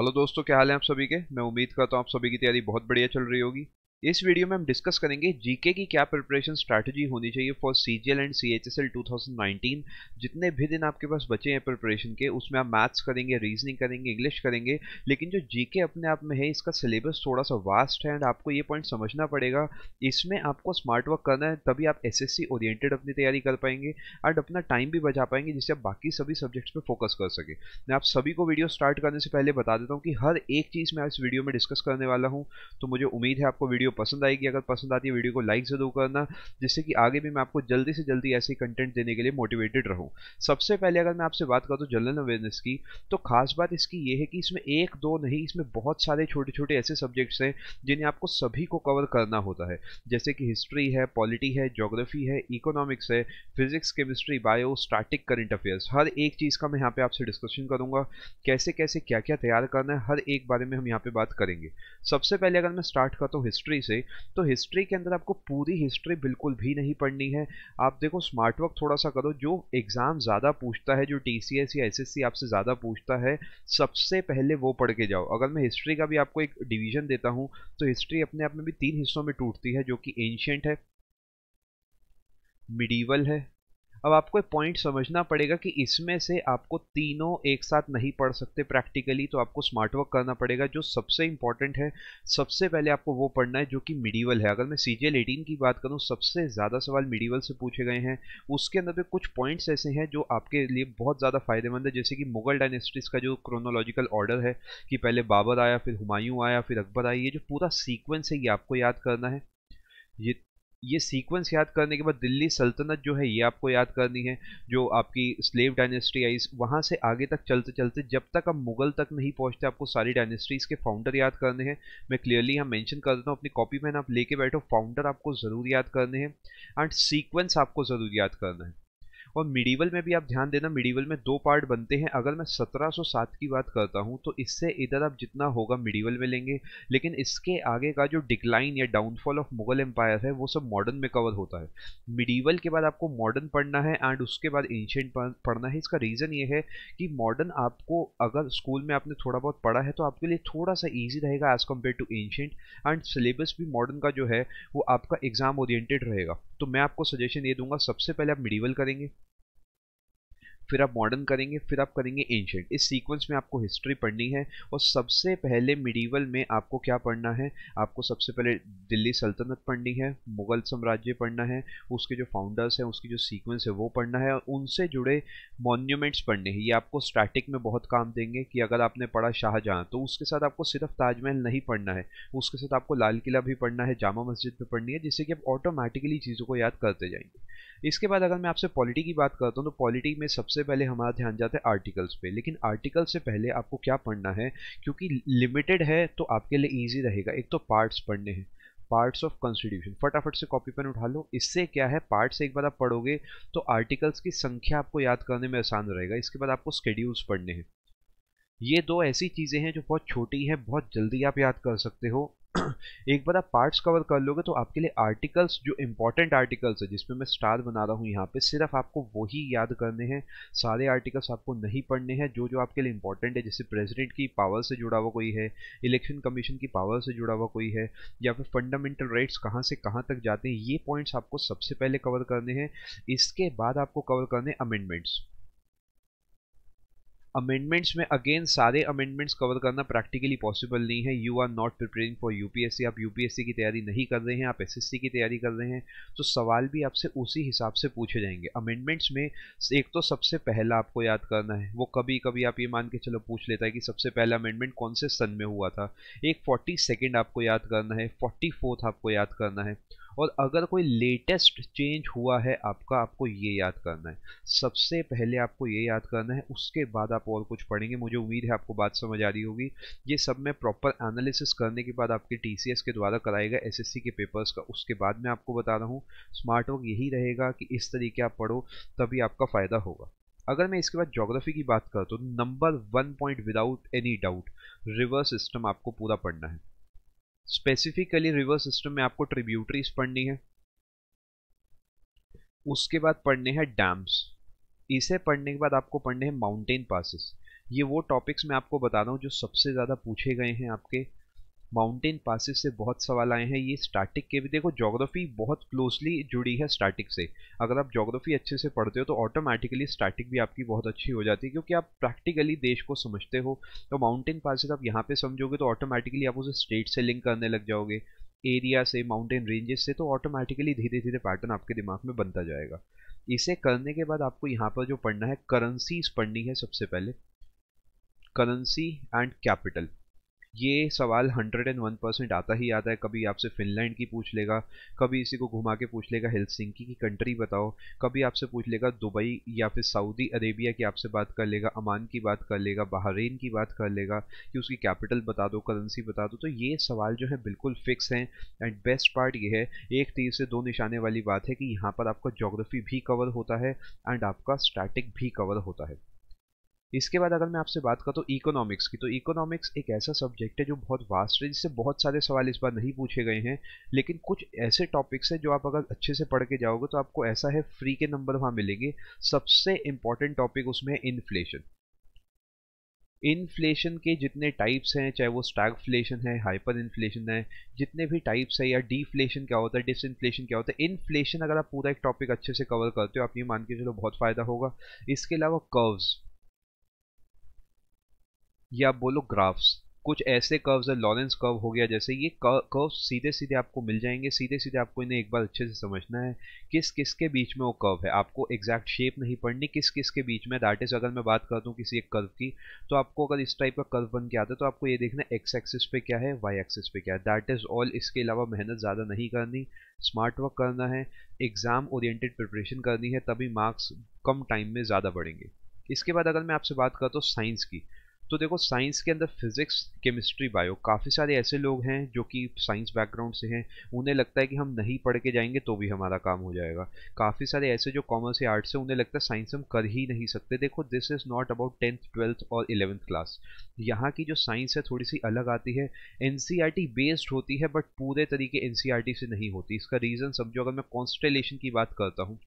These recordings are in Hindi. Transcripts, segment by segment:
हेलो दोस्तों क्या हाल है आप सभी के मैं उम्मीद करता हूँ आप सभी की तैयारी बहुत बढ़िया चल रही होगी इस वीडियो में हम डिस्कस करेंगे जीके की क्या प्रिपरेशन स्ट्रैटेजी होनी चाहिए for C G L and C H S L two thousand nineteen जितने भी दिन आपके पास बचे हैं प्रिपरेशन के उसमें आप मैथ्स करेंगे रीजनिंग करेंगे इंग्लिश करेंगे लेकिन जो जीके अपने आप में है इसका सिलेबस थोड़ा सा वास्ट है एंड आपको ये पॉइंट समझना पड़ेगा इसमें आपको स्मार्ट वर्क करना है तभी आप एस एस सी अपनी तैयारी कर पाएंगे एंड अपना टाइम भी बचा पाएंगे जिससे आप बाकी सभी सब्जेक्ट्स पर फोकस कर सके मैं आप सभी को वीडियो स्टार्ट करने से पहले बता देता हूँ कि हर एक चीज़ मैं इस वीडियो में डिस्कस करने वाला हूँ तो मुझे उम्मीद है आपको वीडियो पसंद आएगी अगर पसंद आती है वीडियो को लाइक ज़रूर करना जिससे कि आगे भी मैं आपको जल्दी से जल्दी ऐसे कंटेंट देने के लिए मोटिवेटेड रहूँ सबसे पहले अगर मैं आपसे बात करूँ जनरल अवेयरनेस की तो खास बात इसकी ये है कि इसमें एक दो नहीं इसमें बहुत सारे छोटे छोटे ऐसे सब्जेक्ट्स हैं जिन्हें आपको सभी को कवर करना होता है जैसे कि हिस्ट्री है पॉलिटी है जोग्राफी है इकोनॉमिक्स है physics chemistry bio static current affairs हर एक चीज़ का मैं यहाँ पे आपसे डिस्कशन करूँगा कैसे कैसे क्या क्या तैयार करना है हर एक बारे में हम यहाँ पे बात करेंगे सबसे पहले अगर मैं स्टार्ट करता हूँ हिस्ट्री हिस्ट्री से तो हिस्ट्री के अंदर आपको पूरी हिस्ट्री बिल्कुल भी नहीं पढ़नी है आप देखो स्मार्ट वर्क थोड़ा सा करो जो एग्ज़ाम ज़्यादा पूछता है जो टी या एस आपसे ज़्यादा पूछता है सबसे पहले वो पढ़ के जाओ अगर मैं हिस्ट्री का भी आपको एक डिवीजन देता हूँ तो हिस्ट्री अपने आप में भी तीन हिस्सों में टूटती है जो कि एंशियंट है मिडीवल है अब आपको एक पॉइंट समझना पड़ेगा कि इसमें से आपको तीनों एक साथ नहीं पढ़ सकते प्रैक्टिकली तो आपको स्मार्ट वर्क करना पड़ेगा जो सबसे इंपॉर्टेंट है सबसे पहले आपको वो पढ़ना है जो कि मिडीवल है अगर मैं सी जी एल एटीन की बात करूँ सबसे ज़्यादा सवाल मिडीवल से पूछे गए हैं उसके अंदर भी कुछ पॉइंट्स ऐसे हैं जो आपके लिए बहुत ज़्यादा फायदेमंद है जैसे कि मुगल डायनेस्टीज़ का जो क्रोनोलॉजिकल ऑर्डर है कि पहले बाबर आया फिर हुमायूं आया फिर अकबर आई ये जो पूरा सीक्वेंस है ये आपको याद करना है ये ये सीक्वेंस याद करने के बाद दिल्ली सल्तनत जो है ये आपको याद करनी है जो आपकी स्लेव डायनेस्टी आई वहाँ से आगे तक चलते चलते जब तक आप मुगल तक नहीं पहुँचते आपको सारी डायनेस्टीज़ के फाउंडर याद करने हैं मैं क्लियरली यहाँ मैंशन कर देता हूँ अपनी कॉपी में आप लेके बैठो फाउंडर आपको ज़रूर याद करने हैं एंड सीक्वेंस आपको ज़रूर याद करना है और मिडीवल में भी आप ध्यान देना मिडीवल में दो पार्ट बनते हैं अगर मैं 1707 की बात करता हूँ तो इससे इधर आप जितना होगा मिडीवल में लेंगे लेकिन इसके आगे का जो डिक्लाइन या डाउनफॉल ऑफ मुगल एम्पायर है वो सब मॉडर्न में कवर होता है मिडीवल के बाद आपको मॉडर्न पढ़ना है एंड उसके बाद एंशेंट पढ़ना है इसका रीज़न ये है कि मॉडर्न आपको अगर स्कूल में आपने थोड़ा बहुत पढ़ा है तो आपके लिए थोड़ा सा ईजी रहेगा as compare to ancient and syllabus भी मॉडर्न का जो है वो आपका एग्ज़ाम ओरिएंटेड रहेगा तो मैं आपको सजेशन ये दूंगा सबसे पहले आप मिडीवल करेंगे फिर आप मॉडर्न करेंगे फिर आप करेंगे एंशेंट इस सीक्वेंस में आपको हिस्ट्री पढ़नी है और सबसे पहले मिडीवल में आपको क्या पढ़ना है आपको सबसे पहले दिल्ली सल्तनत पढ़नी है मुगल साम्राज्य पढ़ना है उसके जो फाउंडर्स हैं उसकी जो सीक्वेंस है वो पढ़ना है और उनसे जुड़े मॉन्यूमेंट्स पढ़ने हैं ये आपको स्टैटिक में बहुत काम देंगे कि अगर आपने पढ़ा शाहजहाँ तो उसके साथ आपको सिर्फ ताजमहल नहीं पढ़ना है उसके साथ आपको लाल किला भी पढ़ना है जामा मस्जिद भी पढ़नी है जिससे कि आप ऑटोमेटिकली चीज़ों को याद करते जाएंगे इसके बाद अगर मैं आपसे पॉलिटी की बात करता हूँ तो पॉलिटी में सबसे पहले हमारा ध्यान जाता है आर्टिकल्स पे लेकिन आर्टिकल से पहले आपको क्या पढ़ना है क्योंकि लिमिटेड है तो आपके लिए ईजी रहेगा एक तो पार्ट्स पढ़ने हैं पार्ट्स ऑफ कॉन्स्टिट्यूशन फटाफट से कॉपी पेन उठा लो इससे क्या है पार्ट्स एक बार आप पढ़ोगे तो आर्टिकल्स की संख्या आपको याद करने में आसान रहेगा इसके बाद आपको स्केड्यूल्स पढ़ने हैं ये दो ऐसी चीज़ें हैं जो बहुत छोटी हैं बहुत जल्दी आप याद कर सकते हो एक बार आप पार्ट्स कवर कर लोगे तो आपके लिए आर्टिकल्स जो इंपॉर्टेंट आर्टिकल्स है जिसमें मैं स्टार बना रहा हूँ यहाँ पे सिर्फ आपको वही याद करने हैं सारे आर्टिकल्स आपको नहीं पढ़ने हैं जो जो आपके लिए इंपॉर्टेंट है जैसे प्रेसिडेंट की पावर से जुड़ा हुआ कोई है इलेक्शन कमीशन की पावर से जुड़ा हुआ कोई है या फिर फंडामेंटल राइट्स कहाँ से कहाँ तक जाते हैं ये पॉइंट्स आपको सबसे पहले कवर करने हैं इसके बाद आपको कवर करने अमेंडमेंट्स अमेंडमेंट्स में अगेन सारे अमेंडमेंट्स कवर करना प्रैक्टिकली पॉसिबल नहीं है you are not preparing for UPSC आप यूपीएससी की तैयारी नहीं कर रहे हैं आप एसएससी की तैयारी कर रहे हैं तो सवाल भी आपसे उसी हिसाब से पूछे जाएंगे अमेंडमेंट्स में एक तो सबसे पहला आपको याद करना है वो कभी कभी आप ये मान के चलो पूछ लेता है कि सबसे पहला अमेंडमेंट कौन से सन में हुआ था एक फोर्टी सेकेंड आपको याद करना है फोर्टी फोर्थ आपको याद करना है और अगर कोई लेटेस्ट चेंज हुआ है आपका आपको ये याद करना है सबसे पहले आपको ये याद करना है उसके बाद आप और कुछ पढ़ेंगे मुझे उम्मीद है आपको बात समझ आ रही होगी ये सब मैं प्रॉपर एनालिसिस करने के बाद आपके टी के द्वारा कराएगा एस के पेपर्स का उसके बाद मैं आपको बता रहा हूँ स्मार्ट वर्क यही रहेगा कि इस तरीके आप पढ़ो तभी आपका फ़ायदा होगा अगर मैं इसके बाद जोग्राफी की बात करूँ तो number one point without any doubt rivers system आपको पूरा पढ़ना है स्पेसिफिकली रिवर सिस्टम में आपको ट्रिब्यूटरीज पढ़नी है उसके बाद पढ़ने हैं डैम्स इसे पढ़ने के बाद आपको पढ़ने हैं माउंटेन पासिस ये वो टॉपिक्स मैं आपको बता रहा हूँ जो सबसे ज़्यादा पूछे गए हैं आपके माउंटेन पासिस से बहुत सवाल आए हैं ये स्टैटिक के भी देखो जोग्राफी बहुत क्लोजली जुड़ी है स्टैटिक से अगर आप जोग्राफी अच्छे से पढ़ते हो तो ऑटोमेटिकली स्टैटिक भी आपकी बहुत अच्छी हो जाती है क्योंकि आप प्रैक्टिकली देश को समझते हो तो माउंटेन पासिस आप यहाँ पे समझोगे तो ऑटोमेटिकली आप उसे स्टेट से लिंक करने लग जाओगे एरिया से माउंटेन रेंजेस से तो ऑटोमेटिकली धीरे धीरे पैटर्न आपके दिमाग में बनता जाएगा इसे करने के बाद आपको यहाँ पर जो पढ़ना है करेंसीज पढ़नी है सबसे पहले करेंसी एंड कैपिटल ये सवाल 101 परसेंट आता ही आता है कभी आपसे फिनलैंड की पूछ लेगा कभी इसी को घुमा के पूछ लेगा हेलसिंकी की कंट्री बताओ कभी आपसे पूछ लेगा दुबई या फिर सऊदी अरेबिया की आपसे बात कर लेगा अमान की बात कर लेगा बहरीन की बात कर लेगा कि उसकी कैपिटल बता दो करेंसी बता दो तो ये सवाल जो है बिल्कुल फिक्स हैं एंड बेस्ट पार्ट ये है एक तीर से दो निशाने वाली बात है कि यहाँ पर आपका जोग्राफी भी कवर होता है एंड आपका स्टैटिक भी कवर होता है इसके बाद अगर मैं आपसे बात करता हूँ इकोनॉमिक्स की तो इकोनॉमिक्स एक ऐसा सब्जेक्ट है जो बहुत वास्ट है जिससे बहुत सारे सवाल इस बार नहीं पूछे गए हैं लेकिन कुछ ऐसे टॉपिक्स हैं जो आप अगर अच्छे से पढ़ के जाओगे तो आपको ऐसा है फ्री के नंबर वहाँ मिलेंगे सबसे इम्पॉर्टेंट टॉपिक उसमें है इन्फ्लेशन इन्फ्लेशन के जितने टाइप्स हैं चाहे वो स्टैगफ्लेशन है हाइपर इन्फ्लेशन है जितने भी टाइप्स है या डीफ्लेशन क्या होता है डिसइन्फ्लेशन क्या होता है इन्फ्लेशन अगर आप पूरा एक टॉपिक अच्छे से कवर करते हो आप ये मान के चलो बहुत फ़ायदा होगा इसके अलावा कर्व्स या आप बोलो ग्राफ्स कुछ ऐसे कर्व्स है लॉरेंस कर्व हो गया जैसे ये कर्व सीधे सीधे आपको मिल जाएंगे सीधे सीधे आपको इन्हें एक बार अच्छे से समझना है किस किस के बीच में वो कर्व है आपको एग्जैक्ट शेप नहीं पढ़नी किस किस के बीच में दैट इज़ अगर मैं बात कर दूँ किसी एक कर्व की तो आपको अगर इस टाइप का कर्व बन के आता है तो आपको ये देखना एक्स एक्सिस पे क्या है वाई एक्सिस पे क्या है दैट इज़ ऑल इसके अलावा मेहनत ज़्यादा नहीं करनी स्मार्ट वर्क करना है एग्ज़ाम ओरिएंटेड प्रिपरेशन करनी है तभी मार्क्स कम टाइम में ज़्यादा बढ़ेंगे इसके बाद अगर मैं आपसे बात करता हूँ साइंस की तो देखो साइंस के अंदर फिजिक्स केमिस्ट्री बायो काफ़ी सारे ऐसे लोग हैं जो कि साइंस बैकग्राउंड से हैं उन्हें लगता है कि हम नहीं पढ़ के जाएंगे तो भी हमारा काम हो जाएगा काफ़ी सारे ऐसे जो कॉमर्स या आर्ट्स हैं उन्हें लगता है साइंस हम कर ही नहीं सकते देखो this is not about tenth twelfth और इलेवंथ क्लास यहाँ की जो साइंस है थोड़ी सी अलग आती है एन बेस्ड e होती है बट पूरे तरीके एन e से नहीं होती इसका रीज़न समझो अगर मैं कॉन्स्टेलेशन की बात करता हूँ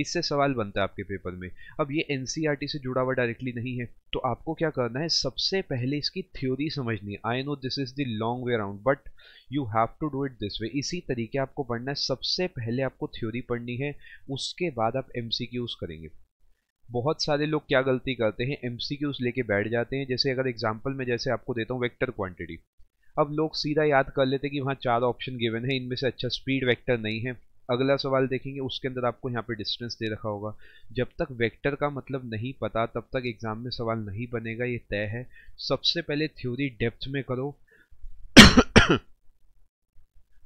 इससे सवाल बनता है आपके पेपर में अब ये एन e से जुड़ा हुआ डायरेक्टली नहीं है तो आपको क्या करना है सबसे पहले इसकी थ्योरी समझनी I know this is the long way around but you have to do it this way इसी तरीके आपको पढ़ना है सबसे पहले आपको थ्योरी पढ़नी है उसके बाद आप एम करेंगे बहुत सारे लोग क्या गलती करते हैं एम लेके बैठ जाते हैं जैसे अगर एग्जाम्पल में जैसे आपको देता हूँ वैक्टर क्वान्टिटी अब लोग सीधा याद कर लेते हैं कि वहाँ चार ऑप्शन गिवन है इनमें से अच्छा स्पीड वेक्टर नहीं है अगला सवाल देखेंगे उसके अंदर आपको यहाँ पे डिस्टेंस दे रखा होगा जब तक वेक्टर का मतलब नहीं पता तब तक एग्जाम में सवाल नहीं बनेगा ये तय है सबसे पहले थ्योरी डेप्थ में करो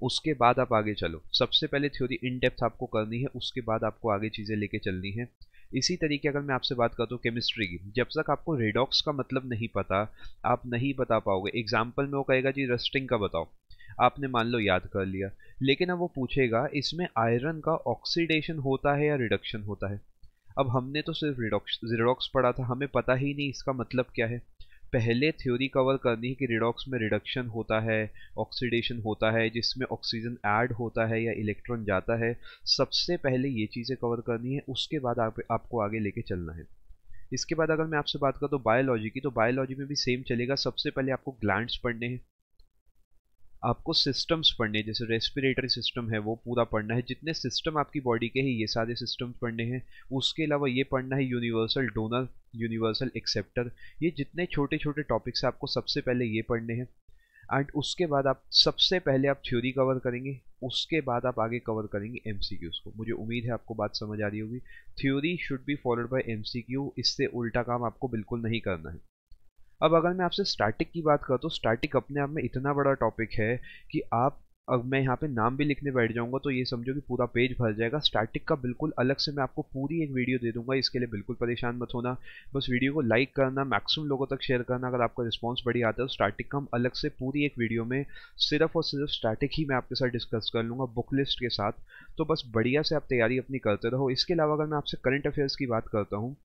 उसके बाद आप आगे चलो सबसे पहले थ्योरी इन डेप्थ आपको करनी है उसके बाद आपको आगे चीज़ें लेके चलनी है इसी तरीके अगर मैं आपसे बात करता हूँ केमिस्ट्री की जब तक आपको रेडॉक्स का मतलब नहीं पता आप नहीं बता पाओगे एग्जाम्पल में वो कहेगा जी रस्टिंग का बताओ आपने मान लो याद कर लिया लेकिन अब वो पूछेगा इसमें आयरन का ऑक्सीडेशन होता है या रिडक्शन होता है अब हमने तो सिर्फ रिडोक्स रिडॉक्स पढ़ा था हमें पता ही नहीं इसका मतलब क्या है पहले थ्योरी कवर करनी है कि रिडॉक्स में रिडक्शन होता है ऑक्सीडेशन होता है जिसमें ऑक्सीजन ऐड होता है या इलेक्ट्रॉन जाता है सबसे पहले ये चीज़ें कवर करनी है उसके बाद आप, आपको आगे लेके चलना है इसके बाद अगर मैं आपसे बात करूँ तो बायोलॉजी की तो बायोलॉजी में भी सेम चलेगा सबसे पहले आपको ग्लैंड्स पढ़ने हैं आपको सिस्टम्स पढ़ने जैसे रेस्पिरेटरी सिस्टम है वो पूरा पढ़ना है जितने सिस्टम आपकी बॉडी के हैं ये सारे सिस्टम्स पढ़ने हैं उसके अलावा ये पढ़ना है यूनिवर्सल डोनर यूनिवर्सल एक्सेप्टर ये जितने छोटे छोटे टॉपिक्स आपको सबसे पहले ये पढ़ने हैं एंड उसके बाद आप सबसे पहले आप थ्योरी कवर करेंगे उसके बाद आप आगे कवर करेंगे एम को मुझे उम्मीद है आपको बात समझ आ रही होगी theory should be followed by them इससे उल्टा काम आपको बिल्कुल नहीं करना है अब अगर मैं आपसे स्टैटिक की बात करूँ तो स्टैटिक अपने आप में इतना बड़ा टॉपिक है कि आप अब मैं यहाँ पे नाम भी लिखने बैठ जाऊँगा तो ये समझो कि पूरा पेज भर जाएगा स्टैटिक का बिल्कुल अलग से मैं आपको पूरी एक वीडियो दे दूंगा इसके लिए बिल्कुल परेशान मत होना बस वीडियो को लाइक करना मैक्सिमम लोगों तक शेयर करना अगर आपका रिस्पॉन्स बढ़िया आता है तो स्टैटिक का हम अलग से पूरी एक वीडियो में सिर्फ और सिर्फ स्टैटिक ही मैं आपके साथ डिस्कस कर लूँगा बुक लिस्ट के साथ तो बस बढ़िया से आप तैयारी अपनी करते रहो इसके अलावा अगर मैं आपसे करंट अफेयर्स की बात करता हूँ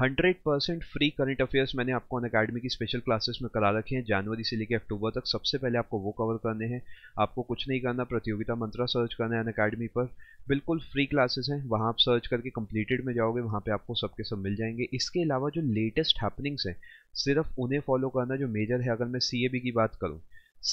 hundred percent free current affairs मैंने आपको अन अकेडमी की स्पेशल क्लासेस में करा रखे हैं जनवरी से लेकर अक्टूबर तक सबसे पहले आपको वो कवर करने हैं आपको कुछ नहीं करना प्रतियोगिता मंत्रा सर्च करना है अन अकेडमी पर बिल्कुल फ्री क्लासेस हैं वहाँ आप सर्च करके कंप्लीटेड में जाओगे वहाँ पे आपको सबके सब मिल जाएंगे इसके अलावा जो लेटेस्ट हैपनिंग्स हैं सिर्फ उन्हें फॉलो करना जो मेजर है अगर मैं सी की बात करूँ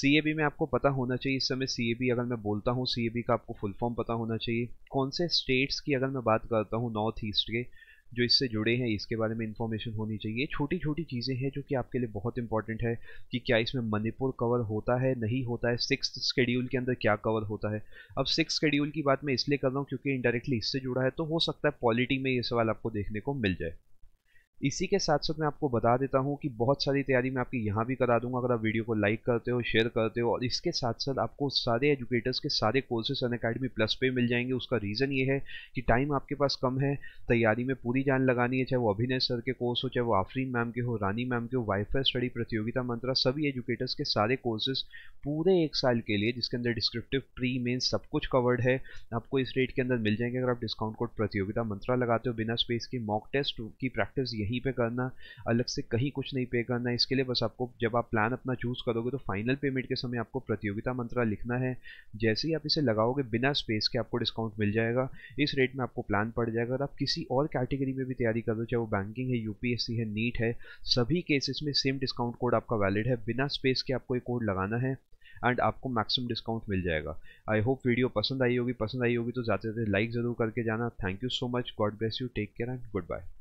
सी में आपको पता होना चाहिए इस समय सी अगर मैं बोलता हूँ सी का आपको फुल फॉर्म पता होना चाहिए कौन से स्टेट्स की अगर मैं बात करता हूँ नॉर्थ ईस्ट के जो इससे जुड़े हैं इसके बारे में इन्फॉर्मेशन होनी चाहिए छोटी छोटी चीज़ें हैं जो कि आपके लिए बहुत इंपॉर्टेंट है कि क्या इसमें मणिपुर कवर होता है नहीं होता है सिक्स शेड्यूल के अंदर क्या कवर होता है अब सिक्स शेड्यूल की बात मैं इसलिए कर रहा हूँ क्योंकि इंडायरेक्टली इससे जुड़ा है तो हो सकता है पॉलिटी में ये सवाल आपको देखने को मिल जाए इसी के साथ साथ मैं आपको बता देता हूँ कि बहुत सारी तैयारी मैं आपकी यहाँ भी करा दूंगा अगर आप वीडियो को लाइक करते हो शेयर करते हो और इसके साथ साथ आपको सारे एजुकेटर्स के सारे कोर्सेस अन अकेडमी प्लस पे मिल जाएंगे उसका रीज़न ये है कि टाइम आपके पास कम है तैयारी में पूरी जान लगानी है चाहे वो अभिनय सर के कोर्स हो चाहे वो आफरीन मैम के हो रानी मैम के हो वाईफाई स्टडी प्रतियोगिता मंत्रा सभी एजुकेटर्स के सारे कोर्सेज पूरे एक साल के लिए जिसके अंदर डिस्क्रिप्टिव प्री मेन सब कुछ कवर्ड है आपको इस रेट के अंदर मिल जाएंगे अगर आप डिस्काउंट कोड प्रतियोगिता मंत्रा लगाते हो बिना स्पेस की मॉक टेस्ट की प्रैक्टिस यही यहीं पे करना अलग से कहीं कुछ नहीं पे करना इसके लिए बस आपको जब आप प्लान अपना चूज़ करोगे तो फाइनल पेमेंट के समय आपको प्रतियोगिता मंत्रा लिखना है जैसे ही आप इसे लगाओगे बिना स्पेस के आपको डिस्काउंट मिल जाएगा इस रेट में आपको प्लान पड़ जाएगा और आप किसी और कैटेगरी में भी तैयारी कर रहे हो चाहे वो बैंकिंग है यूपीएससी है नीट है सभी केसेस में सेम डिस्काउंट कोड आपका वैलिड है बिना स्पेस के आपको ये कोड लगाना है एंड आपको मैक्सिमम डिस्काउंट मिल जाएगा आई होप वीडियो पसंद आई होगी पसंद आई होगी तो से ज़्यादा लाइक ज़रूर करके जाना thank you so much God bless you take care and good bye